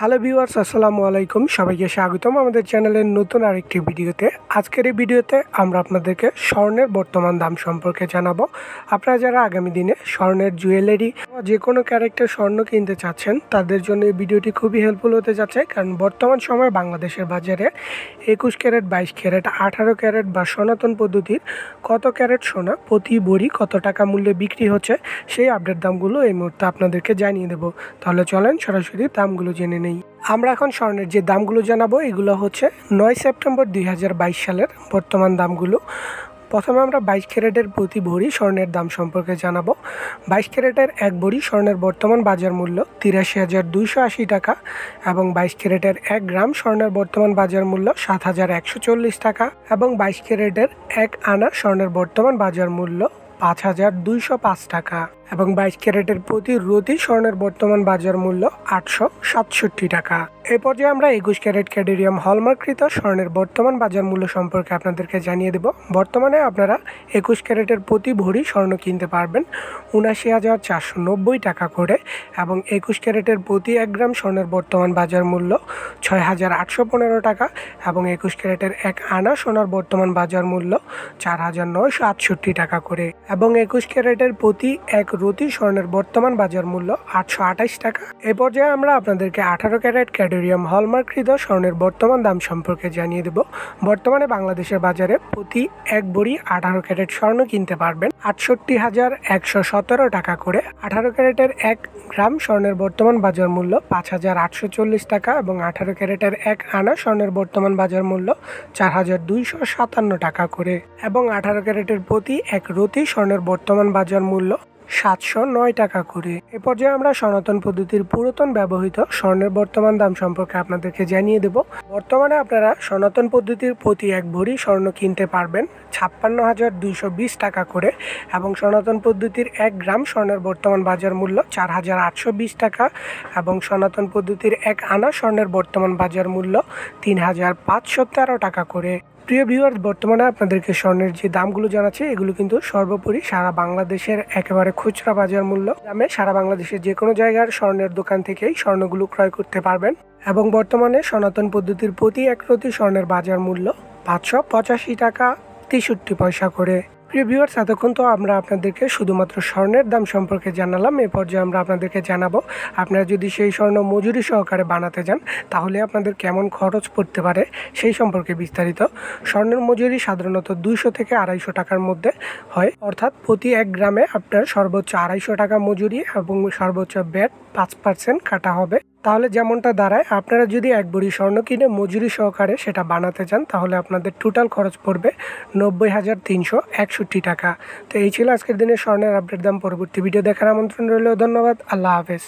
hello viewers আসসালামু আলাইকুম সবাইকে স্বাগতম আমাদের চ্যানেলের নতুন আরেকটি ভিডিওতে আজকের এই ভিডিওতে আমরা আপনাদেরকে স্বর্ণের বর্তমান দাম সম্পর্কে জানাবো আপনারা যারা আগামী দিনে স্বর্ণের জুয়েলারি যে কোনো ক্যারেক্টার স্বর্ণ কিনতে চাচ্ছেন তাদের জন্য এই ভিডিওটি খুবই হেল্পফুল হতে যাচ্ছে কারণ বর্তমান সময়ে বাংলাদেশের বাজারে একুশ ক্যারেট বাইশ ক্যারেট আঠারো ক্যারেট বা সনাতন পদ্ধতির কত ক্যারেট সোনা প্রতি বড়ি কত টাকা মূল্যে বিক্রি হচ্ছে সেই আপডেট দামগুলো এই মুহূর্তে আপনাদেরকে জানিয়ে দেবো তাহলে চলেন সরাসরি দামগুলো জেনে নেই আমরা এখন স্বর্ণের যে দামগুলো জানাবো এগুলো হচ্ছে নয় সেপ্টেম্বর দুই সালের বর্তমান দামগুলো প্রথমে আমরা বাইশ ক্যারেটের প্রতি ভরি স্বর্ণের দাম সম্পর্কে জানাবো বাইশ ক্যারেটের এক ভরি স্বর্ণের বর্তমান বাজার মূল্য তিরাশি হাজার দুইশো আশি টাকা এবং বাইশ ক্যারেটের এক গ্রাম স্বর্ণের বর্তমান বাজার মূল্য সাত হাজার একশো চল্লিশ টাকা এবং বাইশ ক্যারেটের এক আনা স্বর্ণের বর্তমান বাজার মূল্য পাঁচ হাজার দুইশো পাঁচ টাকা এবং বাইশ ক্যারেটের প্রতি রতি স্বর্ণের বর্তমান বাজার মূল্য আটশো সাতষট্টি টাকা এ পর্যায়ে আমরা একুশ ক্যারেট ক্যাডেরিয়াম হলমার্ককৃত স্বর্ণের বর্তমান বাজার মূল্য সম্পর্কে আপনাদেরকে জানিয়ে দেব বর্তমানে আপনারা একুশ ক্যারেটের প্রতি ভরি স্বর্ণ কিনতে পারবেন উনাশি হাজার চারশো নব্বই টাকা করে এবং একুশ ক্যারেটের প্রতি এক গ্রাম স্বর্ণের বর্তমান বাজার মূল্য ছয় হাজার আটশো পনেরো টাকা এবং একুশ ক্যারেটের এক আনা সোনার বর্তমান বাজার মূল্য চার হাজার নয়শো আটষট্টি টাকা করে এবং একুশ ক্যারেটের প্রতি এক রতি স্বর্ণের বর্তমান বাজার মূল্য আটশো আঠাশ টাকা এ পর্যায়ে আমরা আপনাদেরকে আঠারো ক্যারেট ক্যাডেট অ্যান্ডোরিয়াম হলমার্ক হৃদয় স্বর্ণের বর্তমান দাম সম্পর্কে জানিয়ে দেব বর্তমানে বাংলাদেশের বাজারে প্রতি এক বড়ি আঠারো ক্যারেট স্বর্ণ কিনতে পারবেন আটষট্টি হাজার একশো সতেরো টাকা করে আঠারো ক্যারেটের এক গ্রাম স্বর্ণের বর্তমান বাজার মূল্য পাঁচ হাজার আটশো চল্লিশ টাকা এবং আঠারো ক্যারেটের এক আনা স্বর্ণের বর্তমান বাজার মূল্য চার হাজার দুইশো সাতান্ন টাকা করে এবং আঠারো ক্যারেটের প্রতি এক রতি স্বর্ণের বর্তমান বাজার মূল্য সাতশো নয় টাকা করে এ পর্যায়ে আমরা সনাতন পদ্ধতির পুরাতন ব্যবহৃত স্বর্ণের বর্তমান দাম সম্পর্কে আপনাদেরকে জানিয়ে দেব বর্তমানে আপনারা সনাতন পদ্ধতির প্রতি এক ভরি স্বর্ণ কিনতে পারবেন ছাপ্পান্ন হাজার দুইশো বিশ টাকা করে এবং সনাতন পদ্ধতির এক গ্রাম স্বর্ণের বর্তমান বাজার মূল্য চার হাজার আটশো বিশ টাকা এবং সনাতন পদ্ধতির এক আনা স্বর্ণের বর্তমান বাজার মূল্য তিন হাজার পাঁচশো তেরো টাকা করে প্রিয় ভিউয়ার বর্তমানে আপনাদেরকে স্বর্ণের যে দামগুলো জানাচ্ছে এগুলো কিন্তু সর্বোপরি সারা বাংলাদেশের একেবারে খুচরা বাজার মূল্য দামে সারা বাংলাদেশের যে কোনো জায়গার স্বর্ণের দোকান থেকেই স্বর্ণগুলো ক্রয় করতে পারবেন এবং বর্তমানে সনাতন পদ্ধতির প্রতি একরতি স্বর্ণের বাজার মূল্য পাঁচশো পঁচাশি টাকা তেষট্টি পয়সা করে প্রিয় ভিউয়ার্স এতক্ষণ তো আমরা আপনাদেরকে শুধুমাত্র স্বর্ণের দাম সম্পর্কে জানালাম এ পর্যায়ে আমরা আপনাদেরকে জানাবো আপনারা যদি সেই স্বর্ণ মজুরি সহকারে বানাতে যান তাহলে আপনাদের কেমন খরচ পড়তে পারে সেই সম্পর্কে বিস্তারিত স্বর্ণের মজুরি সাধারণত দুইশো থেকে আড়াইশো টাকার মধ্যে হয় অর্থাৎ প্রতি এক গ্রামে আপনার সর্বোচ্চ আড়াইশো টাকা মজুরি এবং সর্বোচ্চ ব্যাট পাঁচ পার্সেন্ট কাটা হবে তাহলে যেমনটা দাঁড়ায় আপনারা যদি এক বড়ি স্বর্ণ কিনে মজুরি সহকারে সেটা বানাতে চান তাহলে আপনাদের টোটাল খরচ পড়বে নব্বই হাজার তিনশো একষট্টি টাকা তো এই ছিল আজকের দিনের স্বর্ণের আপডেট দাম পরবর্তী ভিডিও দেখার আমন্ত্রণ রইল ধন্যবাদ আল্লাহ হাফেজ